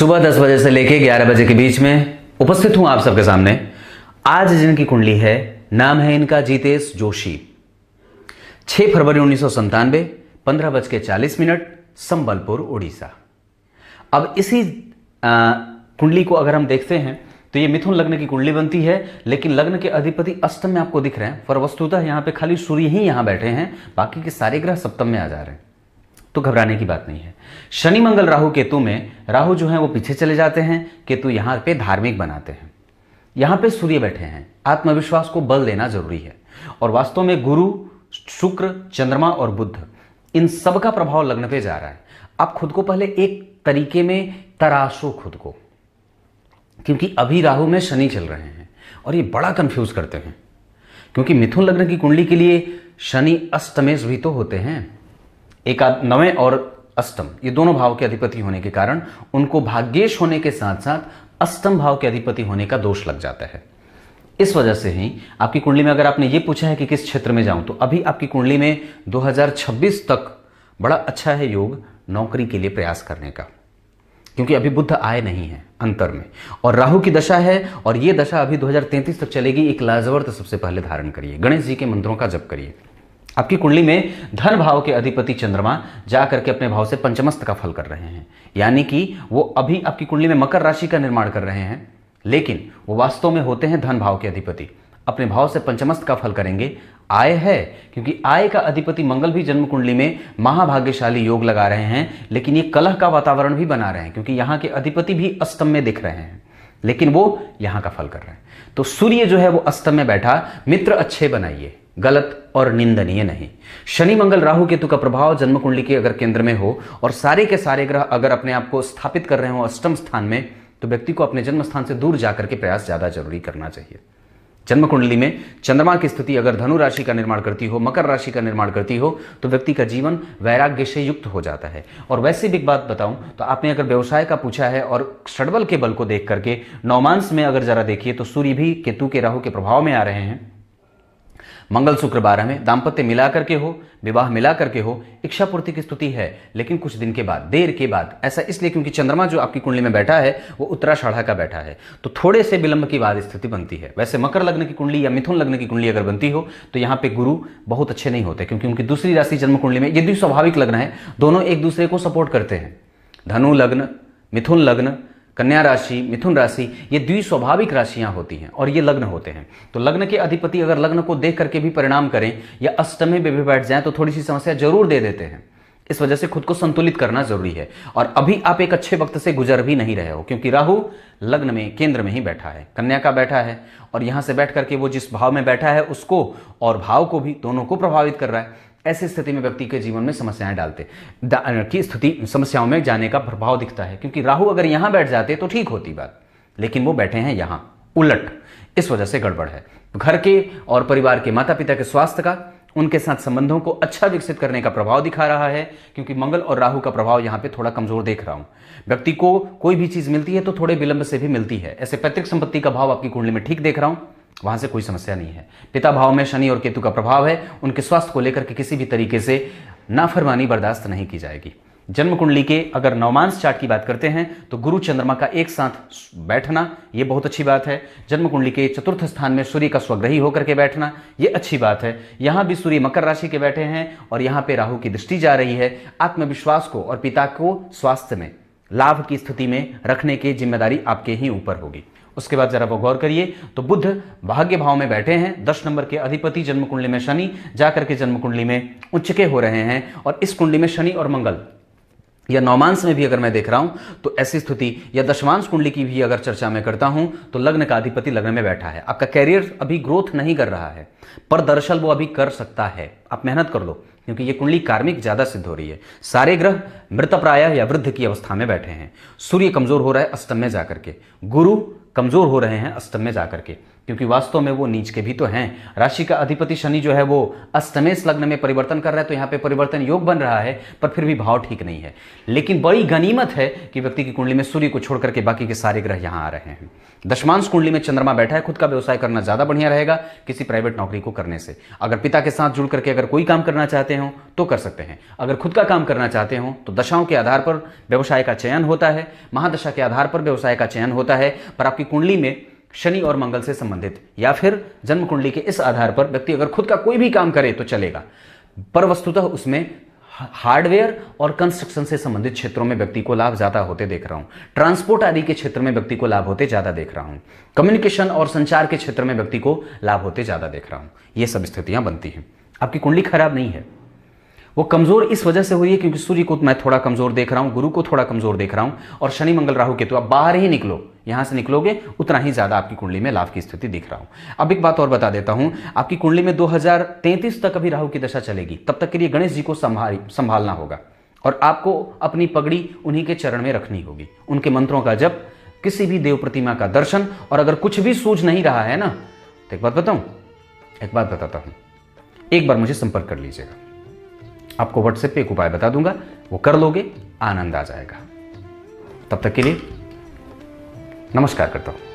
सुबह दस बजे से लेकर ग्यारह बजे के बीच में उपस्थित हूं आप सबके सामने आज जिनकी कुंडली है नाम है इनका जीतेश जोशी 6 फरवरी उन्नीस सौ संतानवे पंद्रह बज के चालीस मिनट संबलपुर उड़ीसा अब इसी आ, कुंडली को अगर हम देखते हैं तो ये मिथुन लग्न की कुंडली बनती है लेकिन लग्न के अधिपति अष्टम में आपको दिख रहे हैं पर वस्तुतः यहां पे खाली सूर्य ही यहां बैठे हैं बाकी के सारे ग्रह सप्तम में आ जा रहे हैं तो घबराने की बात नहीं है शनि मंगल राहु केतु में राहु जो है वो पीछे चले जाते हैं केतु यहां पे धार्मिक बनाते हैं यहां पे सूर्य बैठे हैं आत्मविश्वास को बल देना जरूरी है और वास्तव में गुरु शुक्र चंद्रमा और बुद्ध इन सब का प्रभाव लग्न पे जा रहा है आप खुद को पहले एक तरीके में तराशो खुद को क्योंकि अभी राहु में शनि चल रहे हैं और ये बड़ा कंफ्यूज करते हैं क्योंकि मिथुन लग्न की कुंडली के लिए शनि अष्टमेश भी तो होते हैं एकाद नवे और अष्टम ये दोनों भाव के अधिपति होने के कारण उनको भाग्येश होने के साथ साथ अष्टम भाव के अधिपति होने का दोष लग जाता है इस वजह से ही आपकी कुंडली में अगर आपने ये पूछा है कि किस क्षेत्र में जाऊं तो अभी आपकी कुंडली में 2026 तक बड़ा अच्छा है योग नौकरी के लिए प्रयास करने का क्योंकि अभी बुद्ध आए नहीं है अंतर में और राहु की दशा है और ये दशा अभी 2033 तक चलेगी एक लाजवर्त सबसे पहले धारण करिए गणेश जी के मंत्रों का जप करिए आपकी कुंडली में धन भाव के अधिपति चंद्रमा जा करके अपने भाव से पंचमस्त का फल कर रहे हैं यानी कि वो अभी आपकी कुंडली में मकर राशि का निर्माण कर रहे हैं लेकिन वो वास्तव में होते हैं धन भाव के अधिपति अपने भाव से पंचमस्त का फल करेंगे आय है क्योंकि आय का अधिपति मंगल भी जन्म कुंडली में महाभाग्यशाली योग लगा रहे हैं लेकिन ये कलह का वातावरण भी बना रहे हैं क्योंकि यहाँ के अधिपति भी अस्तम में दिख रहे हैं लेकिन वो यहाँ का फल कर रहे हैं तो सूर्य जो है वो अस्तम में बैठा मित्र अच्छे बनाइए गलत और निंदनीय नहीं शनि मंगल राहु केतु का प्रभाव जन्म कुंडली के अगर केंद्र में हो और सारे के सारे ग्रह अगर अपने आप को स्थापित कर रहे हो अष्टम स्थान में तो व्यक्ति को अपने जन्म स्थान से दूर जाकर के प्रयास ज़्यादा जरूरी करना चाहिए जन्म कुंडली में चंद्रमा की स्थिति अगर धनु राशि का निर्माण करती हो मकर राशि का निर्माण करती हो तो व्यक्ति का जीवन वैराग्य से युक्त हो जाता है और वैसे भी एक बात बताऊं तो आपने अगर व्यवसाय का पूछा है और षडबल के बल को देख करके नौमांस में अगर जरा देखिए तो सूर्य भी केतु के राहु के प्रभाव में आ रहे हैं मंगल शुक्र बारह में दाम्पत्य मिला करके हो विवाह मिला करके हो इच्छा पूर्ति की स्तुति है लेकिन कुछ दिन के बाद देर के बाद ऐसा इसलिए क्योंकि चंद्रमा जो आपकी कुंडली में बैठा है वो उत्तराषाढ़ा का बैठा है तो थोड़े से विलंब की बाद स्थिति बनती है वैसे मकर लग्न की कुंडली या मिथुन लग्न की कुंडली अगर बनती हो तो यहाँ पे गुरु बहुत अच्छे नहीं होते क्योंकि उनकी दूसरी राशि जन्म कुंडली में यदि स्वाभाविक लग्न है दोनों एक दूसरे को सपोर्ट करते हैं धनु लग्न मिथुन लग्न कन्या राशि मिथुन राशि ये द्विस्वाभाविक राशियां होती हैं और ये लग्न होते हैं तो लग्न के अधिपति अगर लग्न को देख करके भी परिणाम करें या अष्टमे में भी बैठ जाएं तो थोड़ी सी समस्या जरूर दे देते हैं इस वजह से खुद को संतुलित करना जरूरी है और अभी आप एक अच्छे वक्त से गुजर भी नहीं रहे हो क्योंकि राहु लग्न में केंद्र में ही बैठा है कन्या का बैठा है और यहां से बैठ करके वो जिस भाव में बैठा है उसको और भाव को भी दोनों को प्रभावित कर रहा है ऐसी स्थिति में व्यक्ति के जीवन में समस्याएं डालते की स्थिति समस्याओं में जाने का प्रभाव दिखता है क्योंकि राहु अगर यहां बैठ जाते तो ठीक होती बात लेकिन वो बैठे हैं यहां उलट इस वजह से गड़बड़ है घर के और परिवार के माता पिता के स्वास्थ्य का उनके साथ संबंधों को अच्छा विकसित करने का प्रभाव दिखा रहा है क्योंकि मंगल और राहु का प्रभाव यहाँ पे थोड़ा कमजोर देख रहा हूँ व्यक्ति को कोई भी चीज़ मिलती है तो थोड़े विलंब से भी मिलती है ऐसे पैतृक संपत्ति का भाव आपकी कुंडली में ठीक देख रहा हूँ वहां से कोई समस्या नहीं है पिता भाव में शनि और केतु का प्रभाव है उनके स्वास्थ्य को लेकर के किसी भी तरीके से नाफरमानी बर्दाश्त नहीं की जाएगी जन्म कुंडली के अगर नवमांश चार्ट की बात करते हैं तो गुरु चंद्रमा का एक साथ बैठना ये बहुत अच्छी बात है जन्म कुंडली के चतुर्थ स्थान में सूर्य का स्वग्रही होकर के बैठना ये अच्छी बात है यहाँ भी सूर्य मकर राशि के बैठे हैं और यहाँ पे राहु की दृष्टि जा रही है आत्मविश्वास को और पिता को स्वास्थ्य में लाभ की स्थिति में रखने की जिम्मेदारी आपके ही ऊपर होगी उसके बाद जरा वो गौर करिए तो बुद्ध भाग्य भाव में बैठे हैं दस नंबर के अधिपति जन्म कुंडली में शनि जाकर के जन्म कुंडली में उच्च के हो रहे हैं और इस कुंडली में शनि और मंगल या नौमांस में भी अगर मैं देख रहा हूं तो ऐसी स्थिति या दशमांश कुंडली की भी अगर चर्चा मैं करता हूं तो लग्न का अधिपति लग्न में बैठा है आपका कैरियर अभी ग्रोथ नहीं कर रहा है पर दरअसल वो अभी कर सकता है आप मेहनत कर लो क्योंकि ये कुंडली कार्मिक ज़्यादा सिद्ध हो रही है सारे ग्रह मृत प्राय या वृद्ध की अवस्था में बैठे हैं सूर्य कमज़ोर हो रहा है अष्टम में जाकर के गुरु कमज़ोर हो रहे हैं अस्तम में जा के क्योंकि वास्तव में वो नीच के भी तो हैं राशि का अधिपति शनि जो है वो अष्टमेश लग्न में परिवर्तन कर रहा है तो यहाँ पे परिवर्तन योग बन रहा है पर फिर भी भाव ठीक नहीं है लेकिन बड़ी गनीमत है कि व्यक्ति की कुंडली में सूर्य को छोड़ करके बाकी के सारे ग्रह यहाँ आ रहे हैं दशमांश कुंडली में चंद्रमा बैठा है खुद का व्यवसाय करना ज़्यादा बढ़िया रहेगा किसी प्राइवेट नौकरी को करने से अगर पिता के साथ जुड़ करके अगर कोई काम करना चाहते हो तो कर सकते हैं अगर खुद का काम करना चाहते हो तो दशाओं के आधार पर व्यवसाय का चयन होता है महादशा के आधार पर व्यवसाय का चयन होता है पर आपकी कुंडली में शनि और मंगल से संबंधित या फिर जन्म कुंडली के इस आधार पर व्यक्ति अगर खुद का कोई भी काम करे तो चलेगा पर वस्तुतः उसमें हार्डवेयर और कंस्ट्रक्शन से संबंधित क्षेत्रों में व्यक्ति को लाभ ज़्यादा होते देख रहा हूं ट्रांसपोर्ट आदि के क्षेत्र में व्यक्ति को लाभ होते ज़्यादा देख रहा हूं कम्युनिकेशन और संचार के क्षेत्र में व्यक्ति को लाभ होते ज़्यादा देख रहा हूं यह सब स्थितियां बनती हैं आपकी कुंडली खराब नहीं है वो कमज़ोर इस वजह से हो रही है क्योंकि सूर्य को मैं थोड़ा कमज़ोर देख रहा हूँ गुरु को थोड़ा कमज़ोर देख रहा हूँ और शनि मंगल राहु केतु आप बाहर ही निकलो यहां से निकलोगे उतना ही ज़्यादा आपकी कुंडली में लाभ की स्थिति दिख रहा हूं अब एक बात और बता देता हूं आपकी कुंडली में दो तक अभी राहु की दशा चलेगी तब तक के लिए गणेश जी को संभाल संभालना होगा और आपको अपनी पगड़ी उन्हीं के चरण में रखनी होगी उनके मंत्रों का जब किसी भी देव प्रतिमा का दर्शन और अगर कुछ भी सूझ नहीं रहा है ना तो एक बात बताऊ एक बात बताता हूँ एक बार मुझे संपर्क कर लीजिएगा आपको व्हाट्सएप पे एक उपाय बता दूंगा वो कर लोगे आनंद आ जाएगा तब तक के लिए नमस्कार करता हूँ